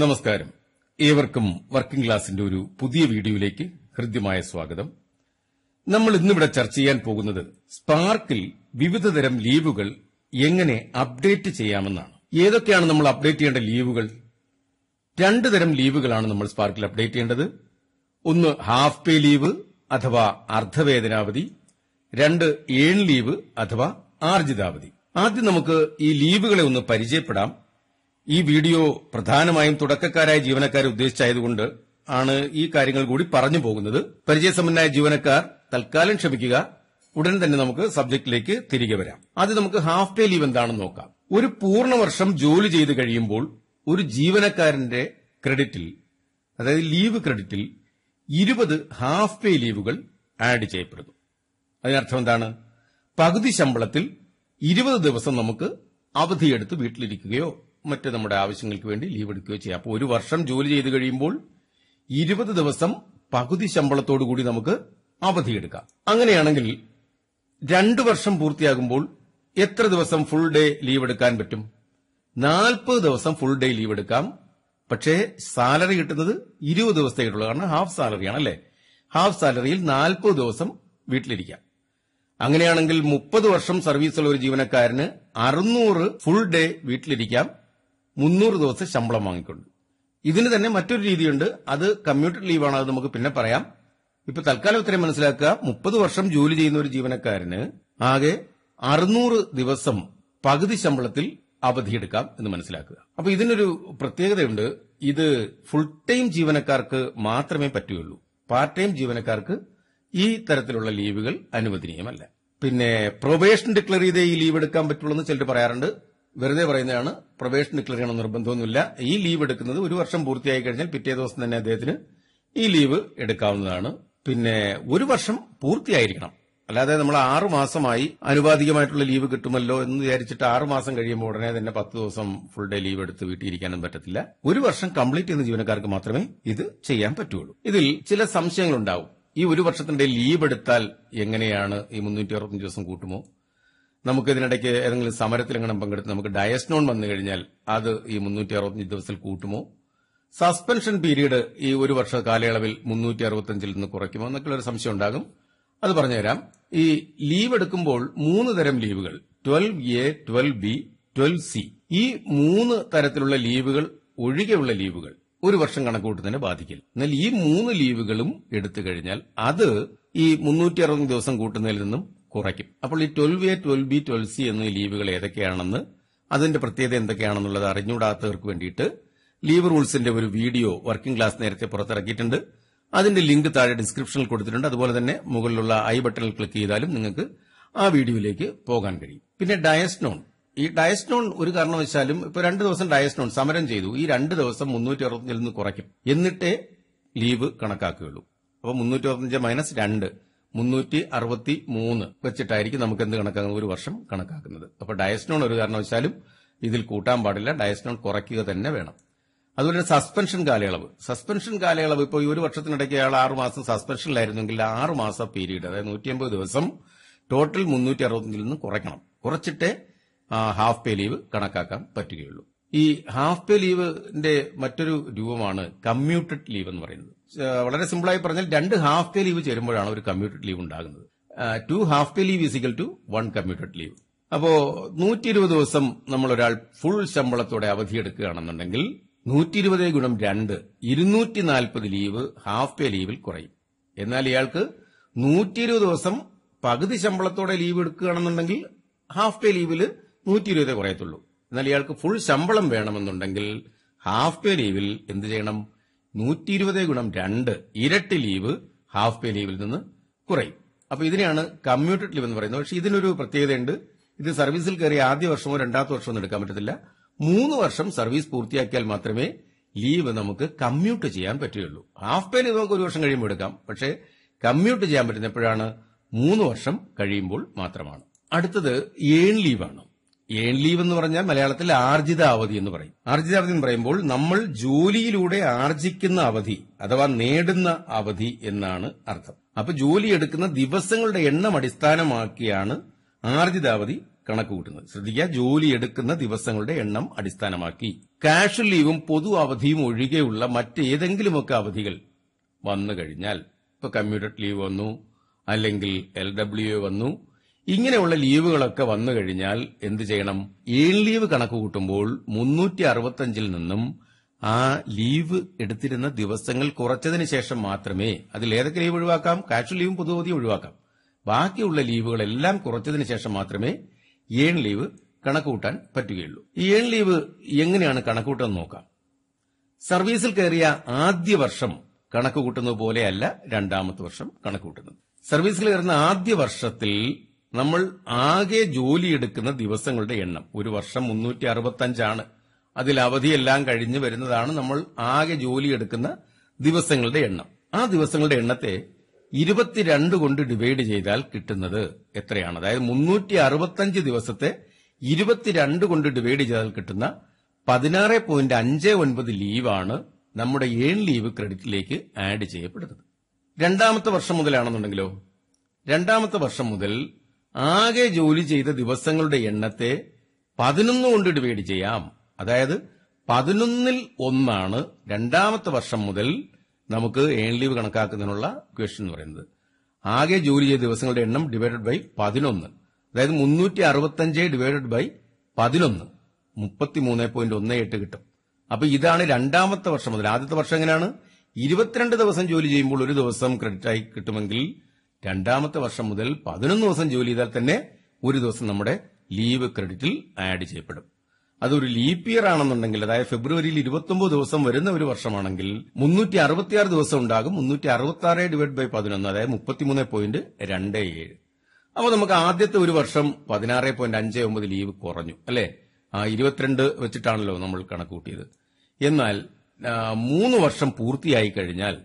നമസ്കാരം ഏവർക്കും വർക്കിംഗ് ക്ലാസിന്റെ ഒരു പുതിയ വീഡിയോയിലേക്ക് ഹൃദ്യമായ സ്വാഗതം നമ്മൾ ഇന്നിവിടെ ചർച്ച ചെയ്യാൻ പോകുന്നത് സ്പാർക്കിൽ വിവിധതരം ലീവുകൾ എങ്ങനെ അപ്ഡേറ്റ് ചെയ്യാമെന്നാണ് ഏതൊക്കെയാണ് നമ്മൾ അപ്ഡേറ്റ് ചെയ്യേണ്ട ലീവുകൾ രണ്ടു തരം ലീവുകളാണ് നമ്മൾ സ്പാർക്കിൽ അപ്ഡേറ്റ് ചെയ്യേണ്ടത് ഒന്ന് ഹാഫ് പേ ലീവ് അഥവാ അർദ്ധവേദനാവധി രണ്ട് ഏൺ ലീവ് അഥവാ ആർജിതാവധി ആദ്യം നമുക്ക് ഈ ലീവുകളെ ഒന്ന് പരിചയപ്പെടാം ഈ വീഡിയോ പ്രധാനമായും തുടക്കക്കാരായ ജീവനക്കാരെ ഉദ്ദേശിച്ചായതുകൊണ്ട് ആണ് ഈ കാര്യങ്ങൾ കൂടി പറഞ്ഞു പോകുന്നത് പരിചയസമ്പന്നായ ജീവനക്കാർ തൽക്കാലം ക്ഷമിക്കുക ഉടൻ തന്നെ നമുക്ക് സബ്ജക്റ്റിലേക്ക് തിരികെ വരാം ആദ്യം നമുക്ക് ഹാഫ് പേ ലീവ് എന്താണെന്ന് നോക്കാം ഒരു പൂർണ്ണവർഷം ജോലി ചെയ്ത് കഴിയുമ്പോൾ ഒരു ജീവനക്കാരന്റെ ക്രെഡിറ്റിൽ അതായത് ലീവ് ക്രെഡിറ്റിൽ ഇരുപത് ഹാഫ് പേ ലീവുകൾ ആഡ് ചെയ്യപ്പെടുന്നു അതിനർത്ഥം എന്താണ് പകുതി ശമ്പളത്തിൽ ഇരുപത് ദിവസം നമുക്ക് അവധിയെടുത്ത് വീട്ടിലിരിക്കുകയോ മറ്റ് നമ്മുടെ ആവശ്യങ്ങൾക്ക് വേണ്ടി ലീവ് എടുക്കുകയോ ചെയ്യാം അപ്പോൾ ഒരു വർഷം ജോലി ചെയ്ത് കഴിയുമ്പോൾ ഇരുപത് ദിവസം പകുതി ശമ്പളത്തോടു കൂടി നമുക്ക് അവധി എടുക്കാം അങ്ങനെയാണെങ്കിൽ രണ്ടു വർഷം പൂർത്തിയാകുമ്പോൾ എത്ര ദിവസം ഫുൾ ഡേ ലീവ് എടുക്കാൻ പറ്റും നാൽപ്പത് ദിവസം ഫുൾ ഡേ ലീവ് എടുക്കാം പക്ഷേ സാലറി കിട്ടുന്നത് ഇരുപത് ദിവസത്തെ കാരണം ഹാഫ് സാലറിയാണ് അല്ലേ ഹാഫ് സാലറിയിൽ നാൽപ്പത് ദിവസം വീട്ടിലിരിക്കാം അങ്ങനെയാണെങ്കിൽ മുപ്പത് വർഷം സർവീസുള്ള ഒരു ജീവനക്കാരന് അറുന്നൂറ് ഫുൾ ഡേ വീട്ടിലിരിക്കാം മുന്നൂറ് ദിവസം ശമ്പളം വാങ്ങിക്കൊണ്ട് ഇതിന് തന്നെ മറ്റൊരു രീതിയുണ്ട് അത് കമ്മ്യൂട്ടർ ലീവാണ് അത് നമുക്ക് പിന്നെ പറയാം ഇപ്പൊ തൽക്കാലം ഇത്രയും മനസ്സിലാക്കുക മുപ്പത് വർഷം ജോലി ചെയ്യുന്ന ഒരു ജീവനക്കാരന് ആകെ അറുന്നൂറ് ദിവസം പകുതി ശമ്പളത്തിൽ അവധിയെടുക്കാം എന്ന് മനസ്സിലാക്കുക അപ്പൊ ഇതിനൊരു പ്രത്യേകതയുണ്ട് ഇത് ഫുൾ ടൈം ജീവനക്കാർക്ക് മാത്രമേ പറ്റുകയുള്ളൂ പാർട്ട് ടൈം ജീവനക്കാർക്ക് ഈ തരത്തിലുള്ള ലീവുകൾ അനുവദനീയമല്ല പിന്നെ പ്രൊബേഷൻ ഡിക്ലെയർ ചെയ്തേ ഈ ലീവ് എടുക്കാൻ പറ്റുള്ളൂ എന്ന് ചിലർ പറയാറുണ്ട് വെറുതെ പറയുന്നതാണ് പ്രൊബേഷൻ ഡിക്ലെയർ ചെയ്യണം നിർബന്ധമൊന്നുമില്ല ഈ ലീവ് എടുക്കുന്നത് ഒരു വർഷം പൂർത്തിയായി കഴിഞ്ഞാൽ പിറ്റേ ദിവസം തന്നെ അദ്ദേഹത്തിന് ഈ ലീവ് എടുക്കാവുന്നതാണ് പിന്നെ ഒരു വർഷം പൂർത്തിയായിരിക്കണം അല്ലാതെ നമ്മൾ ആറുമാസമായി മാസമായി അനുപാതികമായിട്ടുള്ള ലീവ് കിട്ടുമല്ലോ എന്ന് വിചാരിച്ചിട്ട് ആറുമാസം മാസം കഴിയുമ്പോൾ ഉടനെ തന്നെ പത്ത് ദിവസം ഫുൾ ഡേ ലീവ് എടുത്ത് വീട്ടിയിരിക്കാനും പറ്റത്തില്ല ഒരു വർഷം കംപ്ലീറ്റ് ചെയ്യുന്ന ജീവനക്കാർക്ക് മാത്രമേ ഇത് ചെയ്യാൻ പറ്റുള്ളൂ ഇതിൽ ചില സംശയങ്ങളുണ്ടാവും ഈ ഒരു വർഷത്തിന്റെ ലീവ് എടുത്താൽ എങ്ങനെയാണ് ഈ മുന്നൂറ്റി അറുപത്തഞ്ച് ദിവസം കൂട്ടുമോ നമുക്ക് ഇതിനിടയ്ക്ക് ഏതെങ്കിലും സമരത്തിൽ എങ്ങനെ പങ്കെടുത്ത് നമുക്ക് ഡയസ്നോൺ വന്നു കഴിഞ്ഞാൽ അത് ഈ മുന്നൂറ്റി അറുപത്തഞ്ച് ദിവസത്തിൽ കൂട്ടുമോ സസ്പെൻഷൻ പീരീഡ് ഈ ഒരു വർഷ കാലയളവിൽ മുന്നൂറ്റി അറുപത്തഞ്ചിൽ നിന്ന് കുറയ്ക്കുമോ ഒരു സംശയം ഉണ്ടാകും അത് പറഞ്ഞുതരാം ഈ ലീവ് എടുക്കുമ്പോൾ മൂന്ന് തരം ലീവുകൾ twelve A twelve B twelve C ഈ മൂന്ന് തരത്തിലുള്ള ലീവുകൾ ഒഴികെയുള്ള ലീവുകൾ ഒരു വർഷം കണക്കൂട്ടുന്നതിനെ ബാധിക്കില്ല എന്നാൽ ഈ മൂന്ന് ലീവുകളും എടുത്തു കഴിഞ്ഞാൽ അത് ഈ മുന്നൂറ്റി അറുപത് ദിവസം കൂട്ടുന്നതിൽ നിന്നും കുറയ്ക്കും അപ്പോൾ ഈ twelve A twelve B twelve C എന്നീ ലീവുകൾ ഏതൊക്കെയാണെന്ന് അതിന്റെ പ്രത്യേകത എന്തൊക്കെയാണെന്നുള്ളത് അറിഞ്ഞുകൂടാത്തവർക്ക് വേണ്ടിയിട്ട് ലീവ് റൂൾസിന്റെ ഒരു വീഡിയോ വർക്കിംഗ് ക്ലാസ് നേരത്തെ പുറത്തിറക്കിയിട്ടുണ്ട് അതിന്റെ ലിങ്ക് താഴെ ഡിസ്ക്രിപ്ഷനിൽ കൊടുത്തിട്ടുണ്ട് അതുപോലെ തന്നെ മുകളിലുള്ള ഐ ബട്ടണിൽ ക്ലിക്ക് ചെയ്താലും നിങ്ങൾക്ക് ആ വീഡിയോയിലേക്ക് പോകാൻ കഴിയും പിന്നെ ഡയസ്നോൺ ഈ ഡയസ്നോൺ ഒരു കാരണവശാലും ഇപ്പൊ രണ്ട് ദിവസം ഡയസ്നോൺ സമരം ചെയ്തു ഈ രണ്ട് ദിവസം മുന്നൂറ്റി അറുപത്തിയഞ്ചിൽ നിന്ന് കുറയ്ക്കും എന്നിട്ടേ ലീവ് കണക്കാക്കുകയുള്ളൂ അപ്പോൾ മുന്നൂറ്റി അറുപത്തിയഞ്ച് മൈനസ് രണ്ട് മുന്നൂറ്റി അറുപത്തി മൂന്ന് വെച്ചിട്ടായിരിക്കും നമുക്ക് എന്ത് കണക്കാക്കുന്നത് ഒരു വർഷം കണക്കാക്കുന്നത് അപ്പോൾ ഡയസ്നോൺ ഒരു കാരണവശാലും ഇതിൽ കൂട്ടാൻ പാടില്ല ഡയസ്നോൺ കുറയ്ക്കുക തന്നെ വേണം അതുപോലെ സസ്പെൻഷൻ കാലയളവ് സസ്പെൻഷൻ കാലയളവ് ഇപ്പോൾ ഈ ഒരു വർഷത്തിനിടയ്ക്ക് അയാൾ ആറ് മാസം സസ്പെൻഷനിലായിരുന്നെങ്കിൽ ആറ് മാസ പീരീഡ് അതായത് അമ്പത് ദിവസം ടോട്ടൽ മുന്നൂറ്റി അറുപത്തഞ്ചിൽ നിന്ന് കുറയ്ക്കണം കുറച്ചിട്ടേ ഹാഫ് പേ ലീവ് കണക്കാക്കാൻ പറ്റുകയുള്ളൂ ഈ ഹാഫ് പേ ലീവിന്റെ മറ്റൊരു രൂപമാണ് കമ്മ്യൂട്ടഡ് ലീവ് എന്ന് പറയുന്നത് വളരെ സിമ്പിളായി പറഞ്ഞാൽ രണ്ട് ഹാഫ് ഡേ ലീവ് ചേരുമ്പോഴാണ് ഒരു കമ്മ്യൂട്ടഡ് ലീവ് ഉണ്ടാകുന്നത് two half day leave is equal to one commuted leave അപ്പോ നൂറ്റി ഇരുപത് ദിവസം നമ്മൾ ഒരാൾ ഫുൾ ശമ്പളത്തോടെ അവധിയെടുക്കുകയാണെന്നുണ്ടെങ്കിൽ നൂറ്റി ഇരുപത് ഗുണം രണ്ട് ഇരുന്നൂറ്റി നാൽപ്പത് ലീവ് ഹാഫ് പേ ലീവിൽ കുറയും എന്നാൽ ഇയാൾക്ക് നൂറ്റി ഇരുപത് ദിവസം പകുതി ശമ്പളത്തോടെ ലീവ് എടുക്കുകയാണെന്നുണ്ടെങ്കിൽ ഹാഫ് പേ ലീവിൽ നൂറ്റി ഇരുപതേ കുറയത്തുള്ളൂ എന്നാൽ ഇയാൾക്ക് ഫുൾ ശമ്പളം വേണമെന്നുണ്ടെങ്കിൽ ഹാഫ് പേ ലീവിൽ എന്ത് ചെയ്യണം നൂറ്റി ഇരുപത് ഗുണം രണ്ട് ഇരട്ടി ലീവ് ഹാഫ് പേ ലീവിൽ നിന്ന് കുറയും അപ്പൊ ഇതിനെയാണ് കമ്മ്യൂട്ടഡ് ലീവ് എന്ന് പറയുന്നത് പക്ഷെ ഇതിനൊരു പ്രത്യേകതയുണ്ട് ഇത് സർവീസിൽ കയറി ആദ്യ വർഷമോ രണ്ടാമത്തെ വർഷമോ ഒന്നും എടുക്കാൻ പറ്റത്തില്ല മൂന്ന് വർഷം സർവീസ് പൂർത്തിയാക്കിയാൽ മാത്രമേ ലീവ് നമുക്ക് കമ്മ്യൂട്ട് ചെയ്യാൻ പറ്റുകയുള്ളൂ ഹാഫ് പേ ലീവ് നമുക്ക് ഒരു വർഷം കഴിയുമ്പോൾ എടുക്കാം പക്ഷേ കമ്മ്യൂട്ട് ചെയ്യാൻ പറ്റുന്ന എപ്പോഴാണ് മൂന്ന് വർഷം കഴിയുമ്പോൾ മാത്രമാണ് അടുത്തത് ഏൺ ലീവാണ് ഏൺ ലീവ് എന്ന് പറഞ്ഞാൽ മലയാളത്തിൽ ആർജിത അവധി എന്ന് പറയും ആർജിത അവധി എന്ന് പറയുമ്പോൾ നമ്മൾ ജോലിയിലൂടെ ആർജിക്കുന്ന അവധി അഥവാ നേടുന്ന അവധി എന്നാണ് അർത്ഥം അപ്പൊ ജോലി എടുക്കുന്ന ദിവസങ്ങളുടെ എണ്ണം അടിസ്ഥാനമാക്കിയാണ് ആർജിത അവധി കണക്ക് കൂട്ടുന്നത് ശ്രദ്ധിക്കുക ജോലി എടുക്കുന്ന ദിവസങ്ങളുടെ എണ്ണം അടിസ്ഥാനമാക്കി കാഷ്വൽ ലീവും പൊതു അവധിയും ഒഴികെയുള്ള മറ്റേതെങ്കിലുമൊക്കെ അവധികൾ വന്നു കഴിഞ്ഞാൽ ഇപ്പൊ കമ്മ്യൂട്ടഡ് ലീവ് വന്നു അല്ലെങ്കിൽ എൽ ഡബ്ല്യു വന്നു ഇങ്ങനെയുള്ള ലീവുകളൊക്കെ വന്നു കഴിഞ്ഞാൽ എന്ത് ചെയ്യണം ഏൺ ലീവ് കണക്ക് കൂട്ടുമ്പോൾ മുന്നൂറ്റി അറുപത്തഞ്ചിൽ നിന്നും ആ ലീവ് എടുത്തിരുന്ന ദിവസങ്ങൾ കുറച്ചതിന് ശേഷം മാത്രമേ അതിൽ ഏതൊക്കെ ലീവ് ഒഴിവാക്കാം കാഷ്വൽ ലീവും പൊതുവധി ഒഴിവാക്കാം ബാക്കിയുള്ള ലീവുകളെല്ലാം കുറച്ചതിന് ശേഷം മാത്രമേ ഏൺ ലീവ് കണക്ക് കൂട്ടാൻ പറ്റുകയുള്ളൂ ഈ ഏൺ ലീവ് എങ്ങനെയാണ് കണക്കൂട്ടെന്ന് നോക്കാം സർവീസിൽ കയറിയ ആദ്യ വർഷം കണക്ക് കൂട്ടുന്നത് പോലെയല്ല രണ്ടാമത്തെ വർഷം കണക്ക് കൂട്ടുന്നത് സർവീസിൽ കയറുന്ന ആദ്യ വർഷത്തിൽ നമ്മൾ ആകെ ജോലിയെടുക്കുന്ന ദിവസങ്ങളുടെ എണ്ണം ഒരു വർഷം മുന്നൂറ്റി അഞ്ചാണ് അതിൽ അവധിയെല്ലാം കഴിഞ്ഞു വരുന്നതാണ് നമ്മൾ ആകെ ജോലിയെടുക്കുന്ന ദിവസങ്ങളുടെ എണ്ണം ആ ദിവസങ്ങളുടെ എണ്ണത്തെ ഇരുപത്തിരണ്ട് കൊണ്ട് ഡിവൈഡ് ചെയ്താൽ കിട്ടുന്നത് എത്രയാണ് അതായത് മുന്നൂറ്റി അറുപത്തഞ്ച് ദിവസത്തെ ഇരുപത്തിരണ്ട് കൊണ്ട് ഡിവൈഡ് ചെയ്താൽ കിട്ടുന്ന പതിനാറ് പോയിന്റ് അഞ്ച് ഒൻപത് ലീവാണ് നമ്മുടെ ഏൺ ലീവ് ക്രെഡിറ്റിലേക്ക് ആഡ് ചെയ്യപ്പെടുന്നത് രണ്ടാമത്തെ വർഷം മുതലാണെന്നുണ്ടെങ്കിലോ രണ്ടാമത്തെ വർഷം മുതൽ ആകെ ജോലി ചെയ്ത ദിവസങ്ങളുടെ എണ്ണത്തെ പതിനൊന്ന് കൊണ്ട് ഡിവൈഡ് ചെയ്യാം അതായത് പതിനൊന്നിൽ ഒന്നാണ് രണ്ടാമത്തെ വർഷം മുതൽ നമുക്ക് ഏൺ ലീവ് കണക്കാക്കുന്നതിനുള്ള ക്വസ്റ്റൻ എന്ന് പറയുന്നത് ആകെ ജോലി ചെയ്ത ദിവസങ്ങളുടെ എണ്ണം ഡിവൈഡഡ് ബൈ പതിനൊന്ന് അതായത് മുന്നൂറ്റി അറുപത്തഞ്ച് ഡിവൈഡഡ് ബൈ പതിനൊന്ന് മുപ്പത്തിമൂന്ന് പോയിന്റ് ഒന്ന് എട്ട് കിട്ടും അപ്പൊ ഇതാണ് രണ്ടാമത്തെ വർഷം മുതൽ ആദ്യത്തെ വർഷം എങ്ങനെയാണ് ഇരുപത്തിരണ്ട് ദിവസം ജോലി ചെയ്യുമ്പോൾ ഒരു ദിവസം ക്രെഡിറ്റ് ആയി കിട്ടുമെങ്കിൽ രണ്ടാമത്തെ വർഷം മുതൽ പതിനൊന്ന് ദിവസം ജോലി ചെയ്താൽ തന്നെ ഒരു ദിവസം നമ്മുടെ ലീവ് ക്രെഡിറ്റിൽ ആഡ് ചെയ്യപ്പെടും അതൊരു ലീപ് ഇയർ ആണെന്നുണ്ടെങ്കിൽ അതായത് ഫെബ്രുവരിയിൽ ഇരുപത്തൊമ്പത് ദിവസം വരുന്ന ഒരു വർഷമാണെങ്കിൽ മുന്നൂറ്റി അറുപത്തിയാറ് ദിവസം ഉണ്ടാകും മുന്നൂറ്റി അറുപത്തി ആറ് ഡിവൈഡ് ബൈ പതിനൊന്ന് അതായത് മുപ്പത്തിമൂന്ന് പോയിന്റ് രണ്ട് ഏഴ് അപ്പോൾ നമുക്ക് ആദ്യത്തെ ഒരു വർഷം പതിനാറ് പോയിന്റ് അഞ്ച് ഒമ്പത് ലീവ് കുറഞ്ഞു അല്ലേ ഇരുപത്തിരണ്ട് വെച്ചിട്ടാണല്ലോ നമ്മൾ കണക്ക് കൂട്ടിയത് എന്നാൽ മൂന്ന് വർഷം പൂർത്തിയായി കഴിഞ്ഞാൽ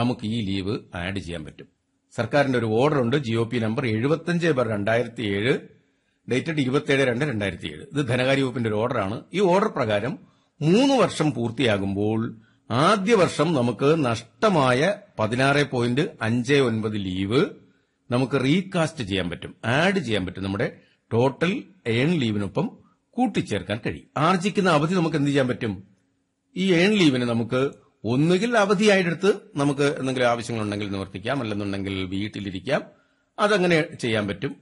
നമുക്ക് ഈ ലീവ് ആഡ് ചെയ്യാൻ പറ്റും സർക്കാരിന്റെ ഒരു ഓർഡർ ഉണ്ട് ജി ഒ പി നമ്പർ എഴുപത്തഞ്ച് ബർ രണ്ടായിരത്തി ഏഴ് ഡേറ്റഡ് ഇരുപത്തിയേഴ് രണ്ട് രണ്ടായിരത്തി ഏഴ് ഇത് ധനകാര്യ വകുപ്പിന്റെ ഒരു ഓർഡറാണ് ഈ ഓർഡർ പ്രകാരം മൂന്ന് വർഷം പൂർത്തിയാകുമ്പോൾ ആദ്യ വർഷം നമുക്ക് നഷ്ടമായ പതിനാറ് പോയിന്റ് അഞ്ച് ഒൻപത് ലീവ് നമുക്ക് റീകാസ്റ്റ് ചെയ്യാൻ പറ്റും ആഡ് ചെയ്യാൻ പറ്റും നമ്മുടെ ടോട്ടൽ ഏൺ ലീവിനൊപ്പം കൂട്ടിച്ചേർക്കാൻ കഴിയും ആർജിക്കുന്ന അവധി നമുക്ക് എന്ത് ചെയ്യാൻ പറ്റും ഈ ഏൺ ലീവിന് നമുക്ക് ഒന്നുകിൽ അവധിയായെടുത്ത് നമുക്ക് എന്തെങ്കിലും ആവശ്യങ്ങളുണ്ടെങ്കിൽ നിവർത്തിക്കാം അല്ലെന്നുണ്ടെങ്കിൽ വീട്ടിലിരിക്കാം അതങ്ങനെ ചെയ്യാൻ പറ്റും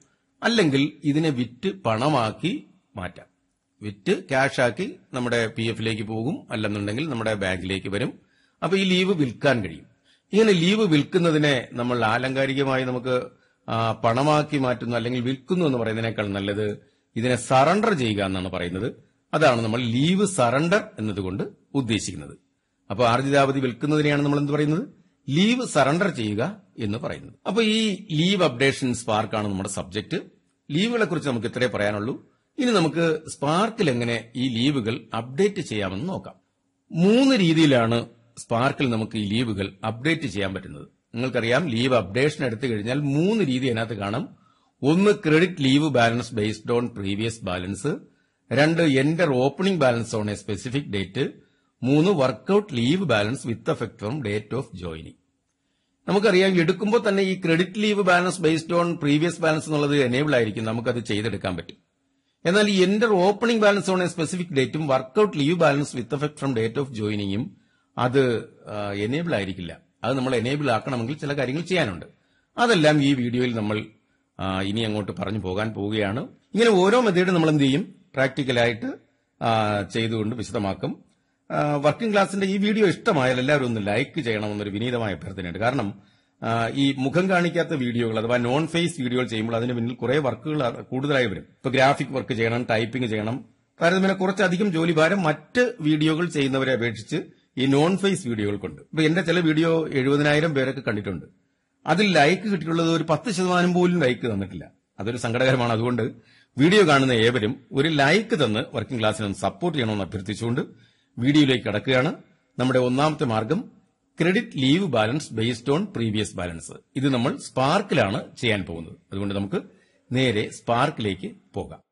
അല്ലെങ്കിൽ ഇതിനെ വിറ്റ് പണമാക്കി മാറ്റാം വിറ്റ് ക്യാഷാക്കി നമ്മുടെ പി എഫിലേക്ക് പോകും അല്ലെന്നുണ്ടെങ്കിൽ നമ്മുടെ ബാങ്കിലേക്ക് വരും അപ്പൊ ഈ ലീവ് വിൽക്കാൻ കഴിയും ഇങ്ങനെ ലീവ് വിൽക്കുന്നതിനെ നമ്മൾ ആലങ്കാരികമായി നമുക്ക് പണമാക്കി മാറ്റുന്നു അല്ലെങ്കിൽ വിൽക്കുന്നു എന്ന് പറയുന്നതിനേക്കാൾ നല്ലത് ഇതിനെ സറണ്ടർ ചെയ്യുക എന്നാണ് പറയുന്നത് അതാണ് നമ്മൾ ലീവ് സറണ്ടർ എന്നതുകൊണ്ട് ഉദ്ദേശിക്കുന്നത് അപ്പോൾ ആർജിതാവധി വിൽക്കുന്നതിനെയാണ് നമ്മൾ എന്ത് പറയുന്നത് ലീവ് സറണ്ടർ ചെയ്യുക എന്ന് പറയുന്നത് അപ്പോൾ ഈ ലീവ് അപ്ഡേഷൻ സ്പാർക്കാണ് നമ്മുടെ സബ്ജക്ട് ലീവുകളെ കുറിച്ച് നമുക്ക് ഇത്രേ പറയാനുള്ളൂ ഇനി നമുക്ക് സ്പാർക്കിൽ എങ്ങനെ ഈ ലീവുകൾ അപ്ഡേറ്റ് ചെയ്യാമെന്ന് നോക്കാം മൂന്ന് രീതിയിലാണ് സ്പാർക്കിൽ നമുക്ക് ഈ ലീവുകൾ അപ്ഡേറ്റ് ചെയ്യാൻ പറ്റുന്നത് നിങ്ങൾക്കറിയാം ലീവ് അപ്ഡേഷൻ എടുത്തു കഴിഞ്ഞാൽ മൂന്ന് രീതി അതിനകത്ത് കാണാം ഒന്ന് credit leave balance based on previous balance രണ്ട് enter opening balance on a specific date മൂന്ന് work out leave balance with effect from date of joining നമുക്കറിയാം എടുക്കുമ്പോൾ തന്നെ ഈ credit leave balance based on previous balance എന്നുള്ളത് എനേബിൾ ആയിരിക്കും നമുക്കത് ചെയ്തെടുക്കാൻ പറ്റും എന്നാൽ ഈ enter opening balance on a specific ഡേറ്റും work out leave balance with effect from date of ജോയിനിങ്ങും അത് എനേബിൾ ആയിരിക്കില്ല അത് നമ്മൾ എനേബിൾ ആക്കണമെങ്കിൽ ചില കാര്യങ്ങൾ ചെയ്യാനുണ്ട് അതെല്ലാം ഈ വീഡിയോയിൽ നമ്മൾ ഇനി അങ്ങോട്ട് പറഞ്ഞു പോകാൻ പോവുകയാണ് ഇങ്ങനെ ഓരോ മെത്തേഡും നമ്മൾ എന്ത് ചെയ്യും പ്രാക്ടിക്കലായിട്ട് ചെയ്തുകൊണ്ട് വിശദമാക്കും വർക്കിംഗ് ക്ലാസിന്റെ ഈ വീഡിയോ ഇഷ്ടമായാൽ എല്ലാവരും ഒന്ന് ലൈക്ക് ചെയ്യണമെന്നൊരു വിനീതമായ അഭ്യർത്ഥനയുണ്ട് കാരണം ഈ മുഖം കാണിക്കാത്ത വീഡിയോകൾ അഥവാ നോൺ ഫേസ് വീഡിയോകൾ ചെയ്യുമ്പോൾ അതിന് പിന്നിൽ കുറെ വർക്കുകൾ കൂടുതലായി വരും ഇപ്പൊ ഗ്രാഫിക് വർക്ക് ചെയ്യണം ടൈപ്പിംഗ് ചെയ്യണം താരതമ്യേന കുറച്ചധികം ജോലിഭാരം മറ്റ് വീഡിയോകൾ ചെയ്യുന്നവരെ അപേക്ഷിച്ച് ഈ നോൺ ഫേസ് വീഡിയോകൾക്കുണ്ട് ഇപ്പൊ എന്റെ ചില വീഡിയോ എഴുപതിനായിരം പേരൊക്കെ കണ്ടിട്ടുണ്ട് അതിൽ ലൈക്ക് കിട്ടിയിട്ടുള്ളത് ഒരു പത്ത് ശതമാനം പോലും ലൈക്ക് തന്നിട്ടില്ല അതൊരു സങ്കടകരമാണ് അതുകൊണ്ട് വീഡിയോ കാണുന്ന ഏവരും ഒരു ലൈക്ക് തന്ന് വർക്കിംഗ് ക്ലാസ്സിനൊന്ന് സപ്പോർട്ട് ചെയ്യണമെന്ന് അഭ്യർത്ഥിച്ചുകൊണ്ട് വീഡിയോയിലേക്ക് കടക്കുകയാണ് നമ്മുടെ ഒന്നാമത്തെ മാർഗം credit leave balance based on previous balance ഇത് നമ്മൾ സ്പാർക്കിലാണ് ചെയ്യാൻ പോകുന്നത് അതുകൊണ്ട് നമുക്ക് നേരെ സ്പാർക്കിലേക്ക് പോകാം